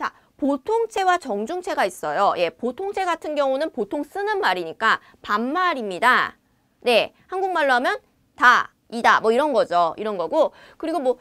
자, 보통체와 정중체가 있어요. 예, 보통체 같은 경우는 보통 쓰는 말이니까 반말입니다. 네, 한국말로 하면 다, 이다 뭐 이런 거죠. 이런 거고 그리고 뭐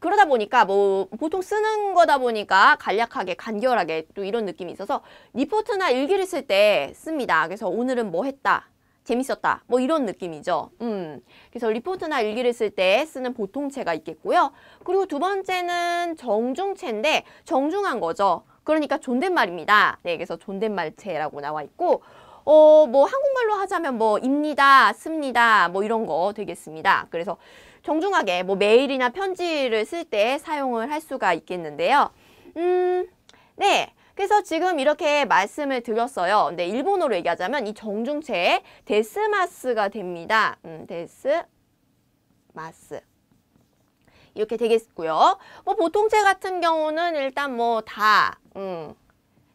그러다 보니까 뭐 보통 쓰는 거다 보니까 간략하게 간결하게 또 이런 느낌이 있어서 리포트나 일기를 쓸 때 씁니다. 그래서 오늘은 뭐 했다. 재밌었다 뭐 이런 느낌이죠 음 그래서 리포트나 일기를 쓸 때 쓰는 보통체가 있겠고요 그리고 두 번째는 정중체인데 정중한 거죠 그러니까 존댓말입니다 네 그래서 존댓말체라고 나와 있고 어 뭐 한국말로 하자면 뭐 입니다 씁니다 뭐 이런 거 되겠습니다 그래서 정중하게 뭐 메일이나 편지를 쓸 때 사용을 할 수가 있겠는데요 음네 그래서 지금 이렇게 말씀을 드렸어요. 근데 일본어로 얘기하자면 이정중체 데스마스가 됩니다. 음, 데스마스. 이렇게 되겠고요. 뭐 보통체 같은 경우는 일단 뭐 다, 음,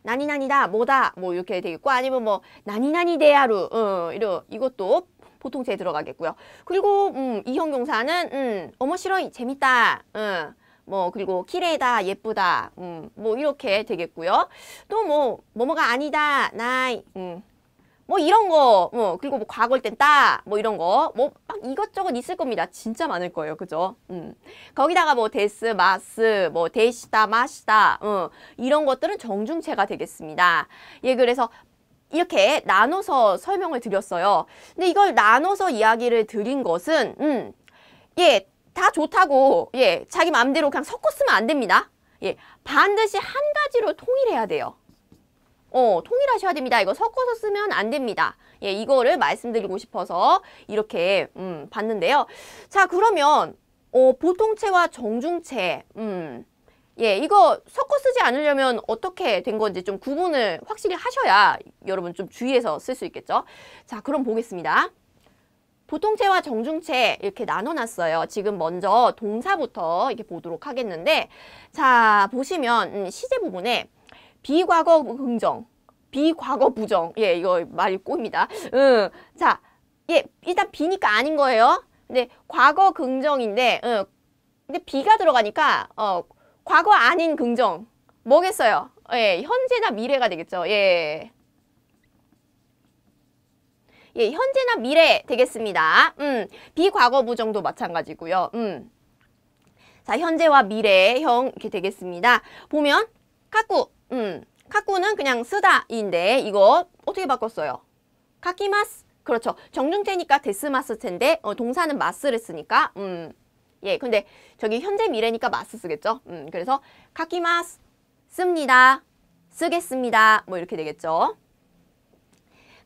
나니나니다, 뭐다, 뭐 이렇게 되겠고 아니면 뭐나니나니대하루 음, 이러 이것도 보통체에 들어가겠고요. 그리고 음, 이형용사는 음, 어머시러이 재밌다, 음. 뭐 그리고 키레이다 예쁘다 음, 뭐 이렇게 되겠고요 또 뭐 뭐뭐가 아니다 나이 음, 뭐 이런 거 뭐 그리고 뭐 과거일 땐 따 뭐 이런 거 뭐 막 이것저것 있을 겁니다 진짜 많을 거예요 그죠 음, 거기다가 뭐 데스 마스 뭐 데시다 마시다 음, 이런 것들은 정중체가 되겠습니다 예 그래서 이렇게 나눠서 설명을 드렸어요 근데 이걸 나눠서 이야기를 드린 것은 음, 예다 좋다고 예 자기 마음대로 그냥 섞었으면안 됩니다. 예 반드시 한 가지로 통일해야 돼요. 어 통일하셔야 됩니다. 이거 섞어서 쓰면 안 됩니다. 예 이거를 말씀드리고 싶어서 이렇게 음 봤는데요. 자 그러면 어 보통체와 정중체 음 예, 이거 섞어 쓰지 않으려면 어떻게 된 건지 좀 구분을 확실히 하셔야 여러분 좀 주의해서 쓸 수 있겠죠? 자, 그럼 보겠습니다. 보통체와 정중체 이렇게 나눠놨어요. 지금 먼저 동사부터 이렇게 보도록 하겠는데 자 보시면 음, 시제 부분에 비과거 긍정, 비과거 부정 예 이거 말이 꼬니다 음, 자 예, 일단 비니까 아닌 거예요. 근데 과거 긍정인데 음, 근데 비가 들어가니까 어, 과거 아닌 긍정 뭐겠어요? 예, 현재나 미래가 되겠죠. 예. 예, 현재나 미래 되겠습니다. 음, 비과거부정도 마찬가지고요. 음. 자, 현재와 미래형 이렇게 되겠습니다. 보면 카쿠 음, 카쿠는 그냥 쓰다인데 이거 어떻게 바꿨어요? 카키마스. 그렇죠. 정중태니까 데스마스 텐데 어, 동사는 마스를 쓰니까 음. 예, 근데 저기 현재 미래니까 마스 쓰겠죠? 음, 그래서 카키마스 씁니다. 쓰겠습니다. 뭐 이렇게 되겠죠?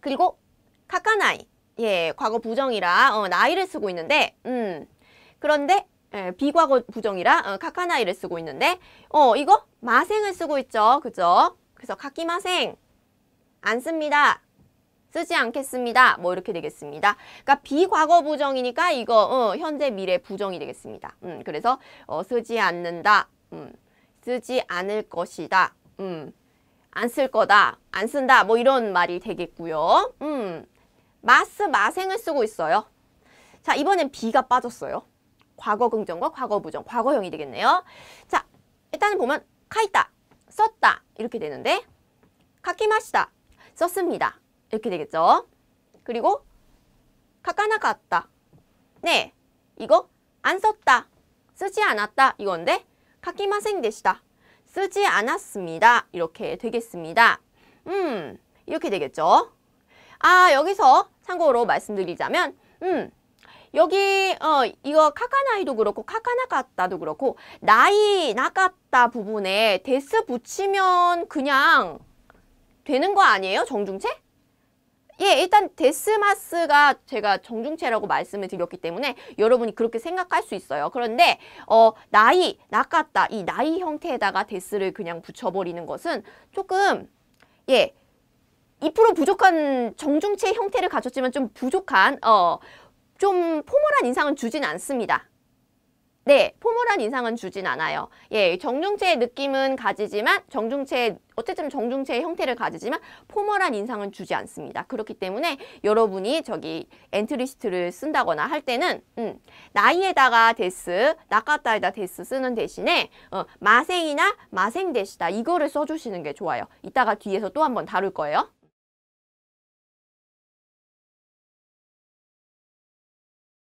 그리고 카카나이 예 과거 부정이라 어, 나이를 쓰고 있는데 음 그런데 예, 비과거 부정이라 어, 카카나이를 쓰고 있는데 어 이거 마생을 쓰고 있죠 그죠 그래서 카키마생 안 씁니다 쓰지 않겠습니다 뭐 이렇게 되겠습니다 그러니까 비과거 부정이니까 이거 어, 현재 미래 부정이 되겠습니다 음 그래서 어, 쓰지 않는다 음 쓰지 않을 것이다 음안 쓸 거다 안 쓴다 뭐 이런 말이 되겠고요 음 마스 마생을 쓰고 있어요. 자, 이번엔 비가 빠졌어요. 과거 긍정과 과거 부정, 과거형이 되겠네요. 자, 일단은 보면 카이타 썼다 이렇게 되는데 카키마시다, 썼습니다. 이렇게 되겠죠. 그리고 카카나갔다. 네, 이거 안 썼다, 쓰지 않았다 이건데 카키마생 되시다, 쓰지 않았습니다. 이렇게 되겠습니다. 음, 이렇게 되겠죠. 아 여기서 참고로 말씀드리자면 음 여기 어 이거 카카나이도 그렇고 카카나카타도 그렇고 나이 나갔다 부분에 데스 붙이면 그냥 되는 거 아니에요? 정중체? 예, 일단 데스마스가 제가 정중체라고 말씀을 드렸기 때문에 여러분이 그렇게 생각할 수 있어요. 그런데 어, 나이, 나갔다이 나이 형태에다가 데스를 그냥 붙여버리는 것은 조금 예, 2% 부족한 정중체 형태를 가졌지만 좀 부족한 어, 좀 포멀한 인상은 주진 않습니다. 네, 포멀한 인상은 주진 않아요. 예, 정중체의 느낌은 가지지만 정중체 어쨌든 정중체의 형태를 가지지만 포멀한 인상은 주지 않습니다. 그렇기 때문에 여러분이 저기 엔트리스트를 쓴다거나 할 때는 음, 나이에다가 데스, 나카다에다 데스 쓰는 대신에 어, 마생이나 마생데시다 이거를 써주시는 게 좋아요. 이따가 뒤에서 또 한 번 다룰 거예요.